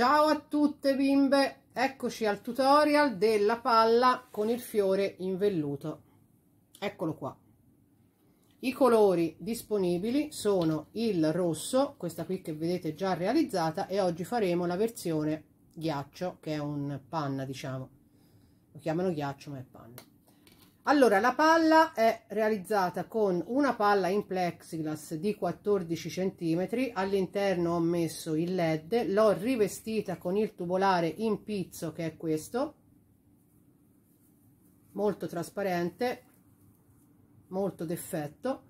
Ciao a tutte bimbe, eccoci al tutorial della palla con il fiore in velluto. Eccolo qua. I colori disponibili sono il rosso, questa qui che vedete già realizzata, e oggi faremo la versione ghiaccio, che è un panna, diciamo. Lo chiamano ghiaccio, ma è panna. Allora, la palla è realizzata con una palla in plexiglass di 14 cm, all'interno ho messo il LED, l'ho rivestita con il tubolare in pizzo che è questo, molto trasparente, molto d'effetto.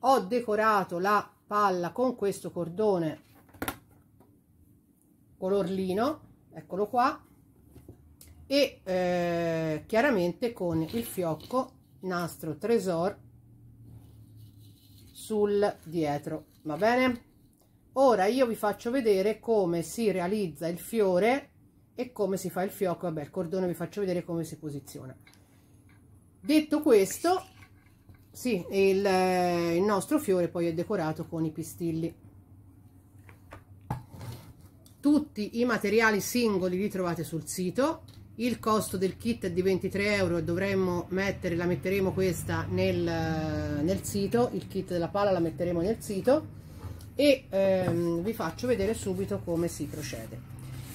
Ho decorato la palla con questo cordone color lino, eccolo qua, e eh, chiaramente con il fiocco nastro tresor sul dietro va bene ora io vi faccio vedere come si realizza il fiore e come si fa il fiocco vabbè il cordone vi faccio vedere come si posiziona detto questo sì il, eh, il nostro fiore poi è decorato con i pistilli tutti i materiali singoli li trovate sul sito il costo del kit è di 23 euro e dovremmo mettere la metteremo questa nel, nel sito il kit della pala la metteremo nel sito e ehm, vi faccio vedere subito come si procede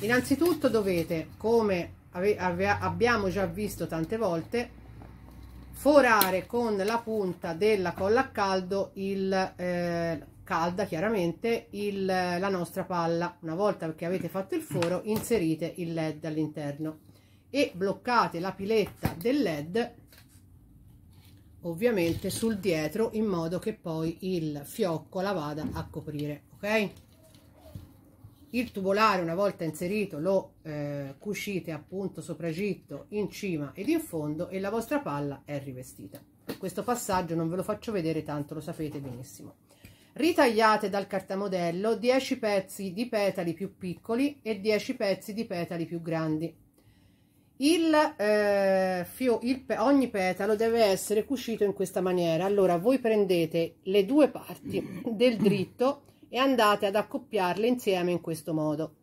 innanzitutto dovete come abbiamo già visto tante volte forare con la punta della colla a caldo il eh, calda chiaramente il, la nostra palla una volta che avete fatto il foro inserite il led all'interno e bloccate la piletta del led ovviamente sul dietro in modo che poi il fiocco la vada a coprire ok il tubolare una volta inserito lo eh, cucite appunto sopragitto in cima ed in fondo e la vostra palla è rivestita questo passaggio non ve lo faccio vedere tanto lo sapete benissimo ritagliate dal cartamodello 10 pezzi di petali più piccoli e 10 pezzi di petali più grandi il, eh, fio, il, ogni petalo deve essere cucito in questa maniera allora voi prendete le due parti del dritto e andate ad accoppiarle insieme in questo modo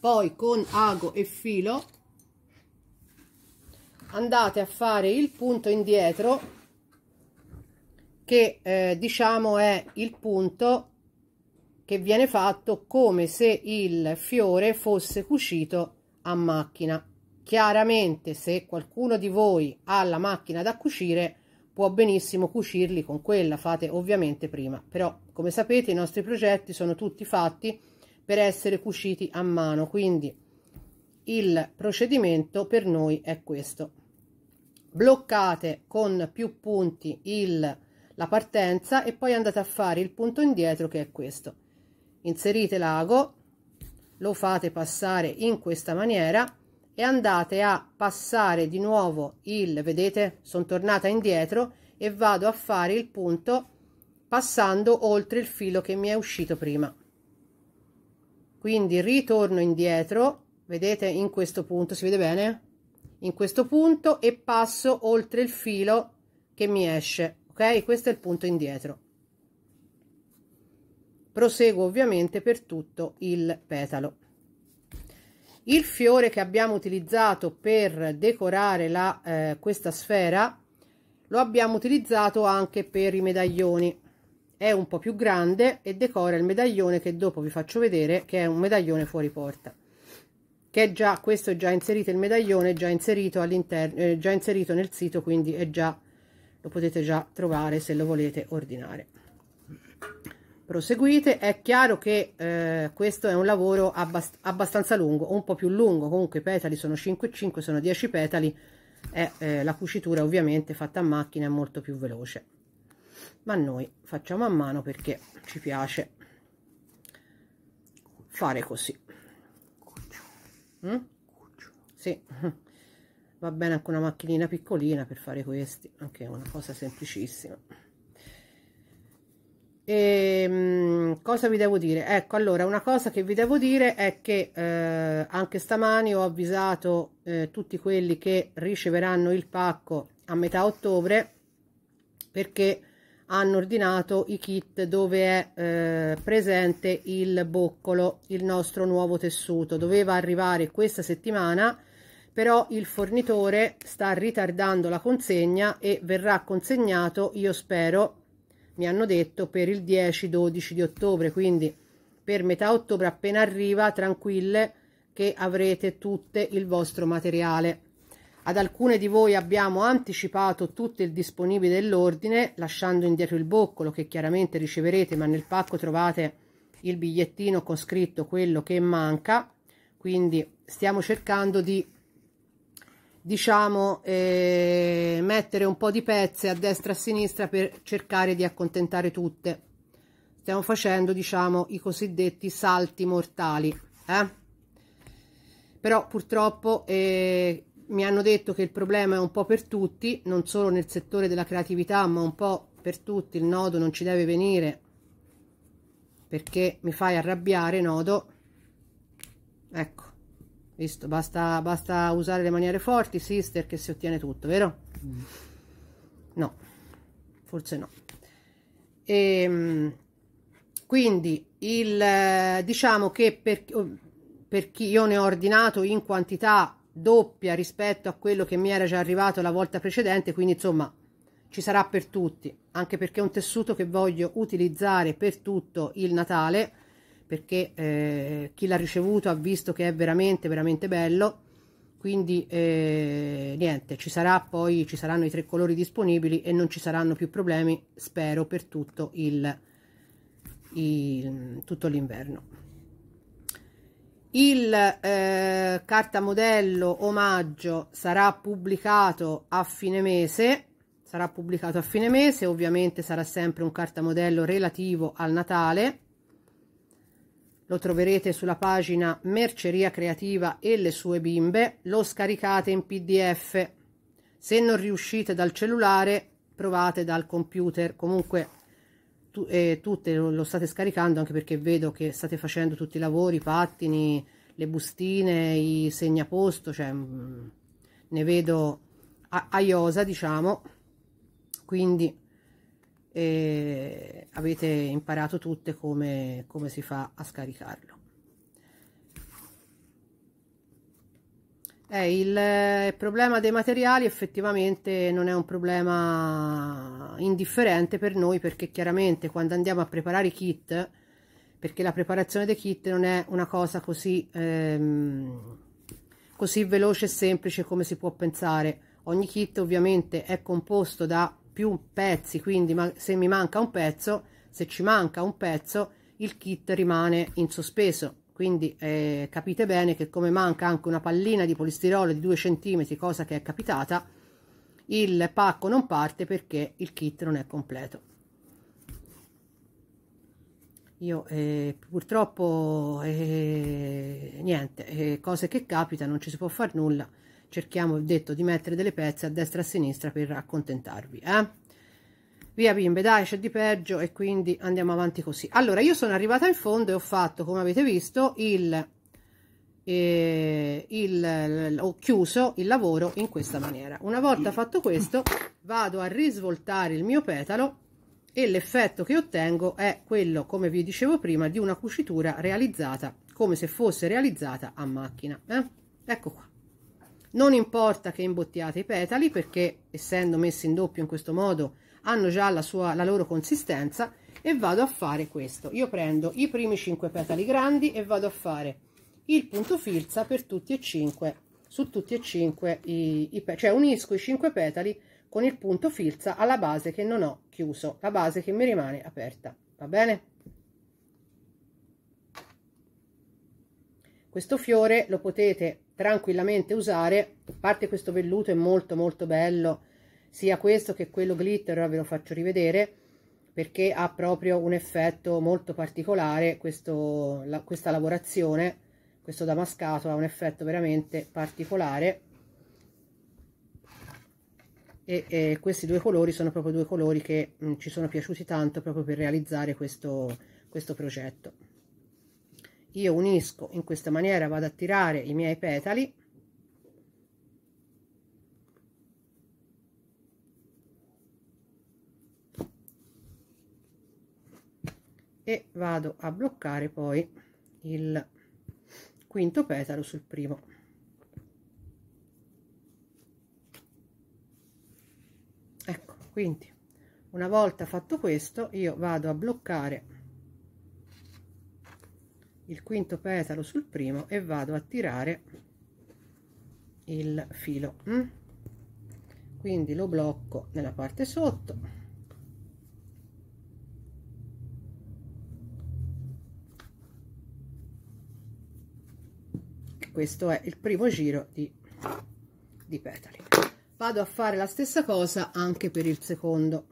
poi con ago e filo andate a fare il punto indietro che eh, diciamo è il punto che viene fatto come se il fiore fosse cucito a macchina Chiaramente se qualcuno di voi ha la macchina da cucire può benissimo cucirli con quella, fate ovviamente prima, però come sapete i nostri progetti sono tutti fatti per essere cuciti a mano, quindi il procedimento per noi è questo. Bloccate con più punti il, la partenza e poi andate a fare il punto indietro che è questo. Inserite l'ago, lo fate passare in questa maniera e andate a passare di nuovo il, vedete, sono tornata indietro e vado a fare il punto passando oltre il filo che mi è uscito prima. Quindi ritorno indietro, vedete in questo punto, si vede bene? In questo punto e passo oltre il filo che mi esce, ok? Questo è il punto indietro. Proseguo ovviamente per tutto il petalo il fiore che abbiamo utilizzato per decorare la, eh, questa sfera lo abbiamo utilizzato anche per i medaglioni è un po più grande e decora il medaglione che dopo vi faccio vedere che è un medaglione fuori porta che è già questo è già inserito il medaglione già inserito all'interno eh, già inserito nel sito quindi è già lo potete già trovare se lo volete ordinare proseguite è chiaro che eh, questo è un lavoro abbast abbastanza lungo un po più lungo comunque i petali sono 5 5 sono 10 petali e eh, la cucitura ovviamente fatta a macchina è molto più veloce ma noi facciamo a mano perché ci piace fare così mm? sì. va bene anche una macchinina piccolina per fare questi anche una cosa semplicissima e, ehm, mh, cosa vi devo dire? Ecco, allora, una cosa che vi devo dire è che eh, anche stamani ho avvisato eh, tutti quelli che riceveranno il pacco a metà ottobre perché hanno ordinato i kit dove è eh, presente il boccolo, il nostro nuovo tessuto. Doveva arrivare questa settimana, però il fornitore sta ritardando la consegna e verrà consegnato, io spero, mi hanno detto per il 10-12 di ottobre, quindi per metà ottobre appena arriva, tranquille che avrete tutto il vostro materiale. Ad alcune di voi abbiamo anticipato tutto il disponibile dell'ordine lasciando indietro il boccolo che chiaramente riceverete, ma nel pacco trovate il bigliettino con scritto quello che manca, quindi stiamo cercando di diciamo eh, mettere un po' di pezze a destra e a sinistra per cercare di accontentare tutte stiamo facendo diciamo i cosiddetti salti mortali eh? però purtroppo eh, mi hanno detto che il problema è un po' per tutti non solo nel settore della creatività ma un po' per tutti il nodo non ci deve venire perché mi fai arrabbiare nodo ecco Visto? Basta, basta usare le maniere forti, sister, che si ottiene tutto, vero? Mm. No, forse no. E, ehm, quindi, il, eh, diciamo che per, oh, per chi io ne ho ordinato in quantità doppia rispetto a quello che mi era già arrivato la volta precedente, quindi insomma ci sarà per tutti, anche perché è un tessuto che voglio utilizzare per tutto il Natale perché eh, chi l'ha ricevuto ha visto che è veramente veramente bello quindi eh, niente ci sarà poi ci saranno i tre colori disponibili e non ci saranno più problemi spero per tutto il, il tutto l'inverno il eh, carta modello omaggio sarà pubblicato a fine mese sarà pubblicato a fine mese ovviamente sarà sempre un cartamodello relativo al natale lo troverete sulla pagina Merceria Creativa e le sue bimbe, lo scaricate in PDF. Se non riuscite dal cellulare, provate dal computer. Comunque tu, eh, tutte lo state scaricando anche perché vedo che state facendo tutti i lavori, i pattini, le bustine, i segnaposto, cioè mh, mm, ne vedo a, a iosa, diciamo. Quindi e avete imparato tutte come, come si fa a scaricarlo. Eh, il eh, problema dei materiali effettivamente non è un problema indifferente per noi perché chiaramente quando andiamo a preparare i kit, perché la preparazione dei kit non è una cosa così, ehm, così veloce e semplice come si può pensare. Ogni kit ovviamente è composto da più pezzi quindi se mi manca un pezzo se ci manca un pezzo il kit rimane in sospeso quindi eh, capite bene che come manca anche una pallina di polistirolo di 2 cm cosa che è capitata il pacco non parte perché il kit non è completo io eh, purtroppo eh, niente, eh, cose che capitano, non ci si può fare nulla cerchiamo, ho detto, di mettere delle pezze a destra e a sinistra per accontentarvi, eh? Via bimbe, dai, c'è di peggio e quindi andiamo avanti così. Allora, io sono arrivata in fondo e ho fatto, come avete visto, il, eh, il, ho chiuso il lavoro in questa maniera. Una volta fatto questo, vado a risvoltare il mio petalo e l'effetto che ottengo è quello, come vi dicevo prima, di una cucitura realizzata come se fosse realizzata a macchina. Eh? Ecco qua non importa che imbottiate i petali perché essendo messi in doppio in questo modo hanno già la, sua, la loro consistenza e vado a fare questo io prendo i primi 5 petali grandi e vado a fare il punto filza per tutti e 5 su tutti e 5 i, i cioè unisco i 5 petali con il punto filza alla base che non ho chiuso la base che mi rimane aperta va bene Questo fiore lo potete tranquillamente usare, a parte questo velluto è molto molto bello, sia questo che quello glitter, ora ve lo faccio rivedere, perché ha proprio un effetto molto particolare questo, la, questa lavorazione, questo damascato ha un effetto veramente particolare e, e questi due colori sono proprio due colori che mh, mm, ci sono piaciuti tanto proprio per realizzare questo, questo progetto io unisco in questa maniera vado a tirare i miei petali e vado a bloccare poi il quinto petalo sul primo ecco quindi una volta fatto questo io vado a bloccare il quinto petalo sul primo e vado a tirare il filo mm? quindi lo blocco nella parte sotto questo è il primo giro di, di petali vado a fare la stessa cosa anche per il secondo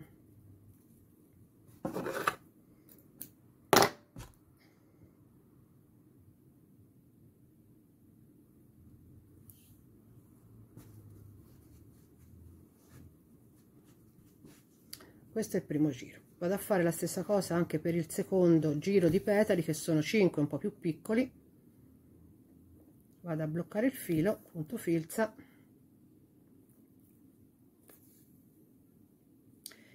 questo è il primo giro vado a fare la stessa cosa anche per il secondo giro di petali che sono 5 un po più piccoli vado a bloccare il filo punto filza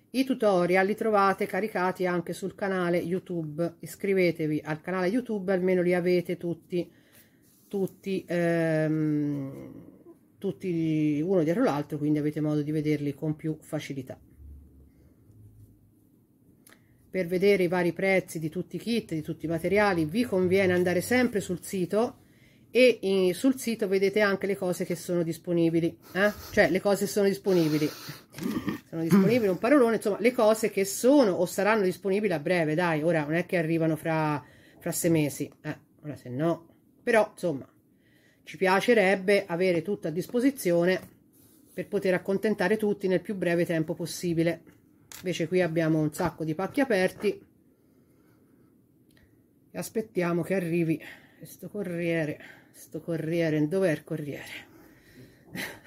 i tutorial li trovate caricati anche sul canale youtube iscrivetevi al canale youtube almeno li avete tutti tutti ehm, tutti uno dietro l'altro quindi avete modo di vederli con più facilità per vedere i vari prezzi di tutti i kit, di tutti i materiali, vi conviene andare sempre sul sito e in, sul sito vedete anche le cose che sono disponibili, eh? cioè le cose sono disponibili, sono disponibili un parolone, insomma le cose che sono o saranno disponibili a breve, dai, ora non è che arrivano fra, fra sei mesi, eh, ora se no, però insomma ci piacerebbe avere tutto a disposizione per poter accontentare tutti nel più breve tempo possibile invece qui abbiamo un sacco di pacchi aperti e aspettiamo che arrivi questo corriere sto corriere dov'è il corriere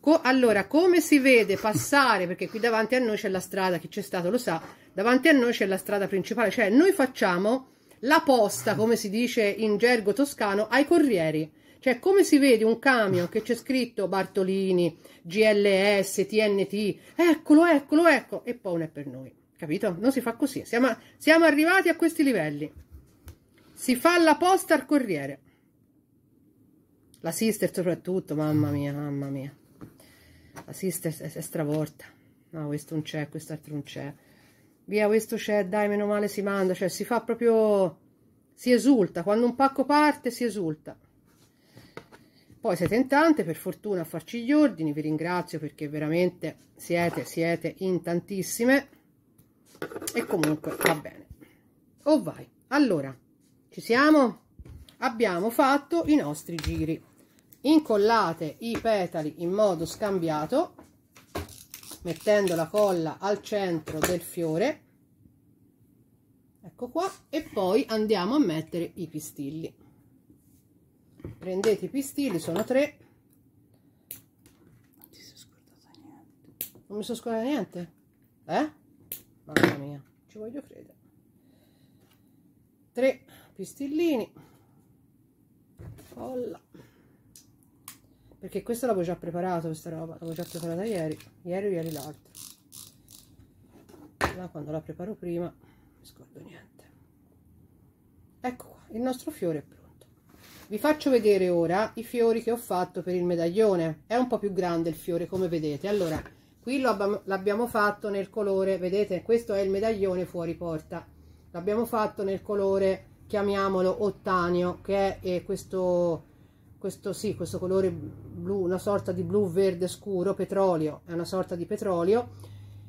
Co allora come si vede passare perché qui davanti a noi c'è la strada chi c'è stato lo sa davanti a noi c'è la strada principale cioè noi facciamo la posta come si dice in gergo toscano ai corrieri cioè, come si vede un camion che c'è scritto Bartolini, GLS, TNT, eccolo, eccolo, eccolo, e poi non è per noi, capito? Non si fa così, siamo, siamo arrivati a questi livelli. Si fa la posta al corriere. La sister soprattutto, mamma mia, mamma mia. La sister è stravolta. No, questo non c'è, quest'altro non c'è. Via, questo c'è, dai, meno male si manda. Cioè, si fa proprio... Si esulta. Quando un pacco parte, si esulta. Poi siete in tante, per fortuna, a farci gli ordini. Vi ringrazio perché veramente siete, siete in tantissime. E comunque va bene. O vai. Allora, ci siamo? Abbiamo fatto i nostri giri. Incollate i petali in modo scambiato, mettendo la colla al centro del fiore ecco qua e poi andiamo a mettere i pistilli prendete i pistilli, sono tre non ti sei scordata niente non mi sono scordata niente eh? mamma mia ci voglio credere tre pistillini Olla. perché questa l'avevo già preparata, questa roba l'avevo già preparata ieri ieri o ieri l'altro Ma quando la preparo prima non mi scordo niente ecco qua il nostro fiore vi faccio vedere ora i fiori che ho fatto per il medaglione è un po più grande il fiore come vedete allora qui l'abbiamo fatto nel colore vedete questo è il medaglione fuori porta l'abbiamo fatto nel colore chiamiamolo ottanio che è, è questo questo sì, questo colore blu, una sorta di blu verde scuro, petrolio, è una sorta di petrolio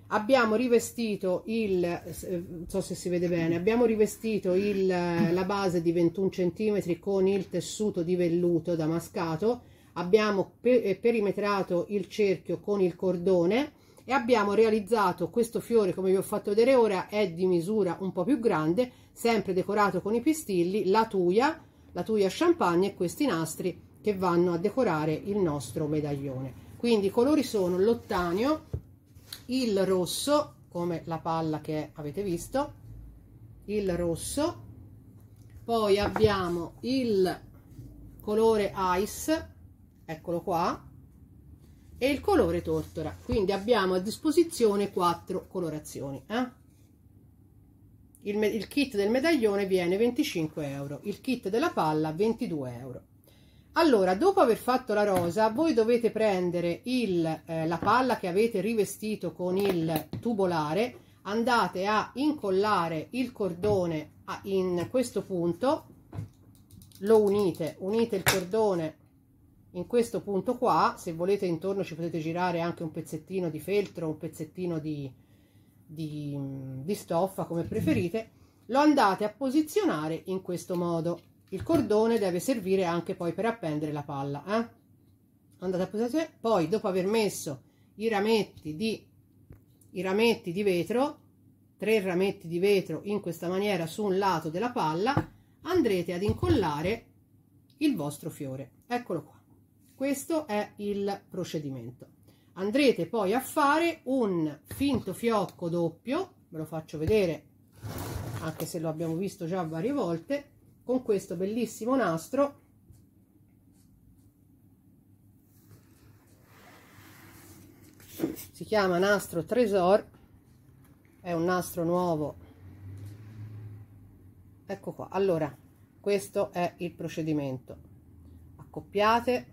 abbiamo rivestito il eh, non so se si vede bene abbiamo rivestito il, eh, la base di 21 cm con il tessuto di velluto damascato abbiamo eh, perimetrato il cerchio con il cordone e abbiamo realizzato questo fiore come vi ho fatto vedere ora è di misura un po' più grande sempre decorato con i pistilli la tuia la tuia champagne e questi nastri che vanno a decorare il nostro medaglione quindi i colori sono l'ottanio il rosso come la palla che avete visto il rosso poi abbiamo il colore ice eccolo qua e il colore tortora quindi abbiamo a disposizione quattro colorazioni eh? il, il kit del medaglione viene 25 euro il kit della palla 22 euro allora, dopo aver fatto la rosa, voi dovete prendere il, eh, la palla che avete rivestito con il tubolare, andate a incollare il cordone a, in questo punto, lo unite, unite il cordone in questo punto qua, se volete intorno ci potete girare anche un pezzettino di feltro, un pezzettino di, di, di stoffa come preferite, lo andate a posizionare in questo modo il cordone deve servire anche poi per appendere la palla. Eh? Andate a posizionare, poi dopo aver messo i rametti di, i rametti di vetro, tre rametti di vetro in questa maniera su un lato della palla, andrete ad incollare il vostro fiore. Eccolo qua. Questo è il procedimento. Andrete poi a fare un finto fiocco doppio, ve lo faccio vedere anche se lo abbiamo visto già varie volte, con questo bellissimo nastro si chiama nastro tresor è un nastro nuovo ecco qua allora questo è il procedimento accoppiate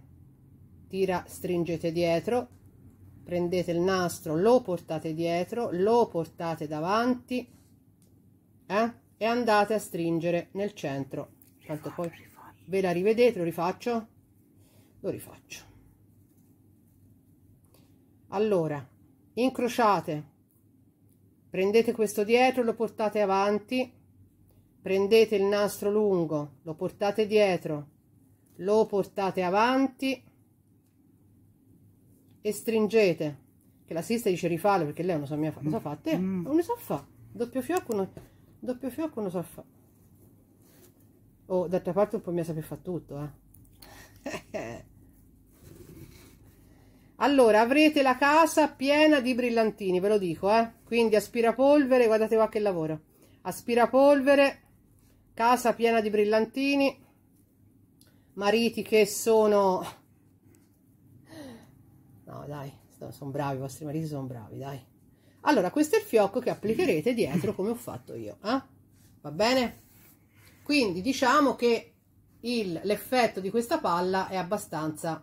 tira stringete dietro prendete il nastro lo portate dietro lo portate davanti eh? e andate a stringere nel centro. Tanto poi ve la rivedete, lo rifaccio? Lo rifaccio. Allora, incrociate, prendete questo dietro, lo portate avanti, prendete il nastro lungo, lo portate dietro, lo portate avanti e stringete. Che la sister dice rifale perché lei non sa so mia fa cosa fate. Mm. Non ne sa so fa. Doppio fiocco. Non doppio fiocco non so fa oh d'altra parte un po' mi ha saper fa tutto eh allora avrete la casa piena di brillantini ve lo dico eh quindi aspirapolvere guardate qua che lavoro aspirapolvere casa piena di brillantini mariti che sono no dai sono bravi i vostri mariti sono bravi dai allora, questo è il fiocco che applicherete dietro come ho fatto io, eh? va bene? Quindi diciamo che l'effetto di questa palla è abbastanza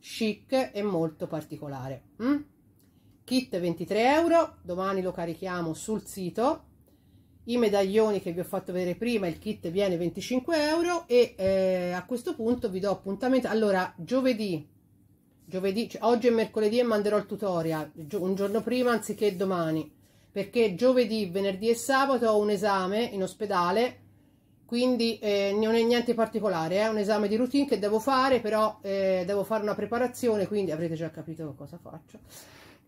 chic e molto particolare. Mm? Kit 23 euro, domani lo carichiamo sul sito. I medaglioni che vi ho fatto vedere prima, il kit viene 25 euro e eh, a questo punto vi do appuntamento. Allora, giovedì giovedì, cioè oggi è mercoledì e manderò il tutorial un giorno prima anziché domani perché giovedì, venerdì e sabato ho un esame in ospedale quindi eh, non è niente particolare, eh. è eh? un esame di routine che devo fare, però eh, devo fare una preparazione, quindi avrete già capito cosa faccio.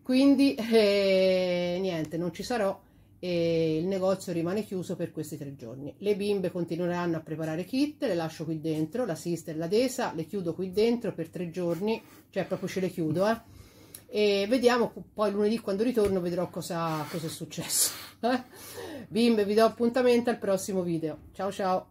Quindi eh, niente, non ci sarò e il negozio rimane chiuso per questi tre giorni. Le bimbe continueranno a preparare kit, le lascio qui dentro, la sister, la desa, le chiudo qui dentro per tre giorni, cioè proprio ce le chiudo, eh. E vediamo poi lunedì quando ritorno vedrò cosa, cosa è successo. Eh. Bimbe, vi do appuntamento al prossimo video. Ciao ciao!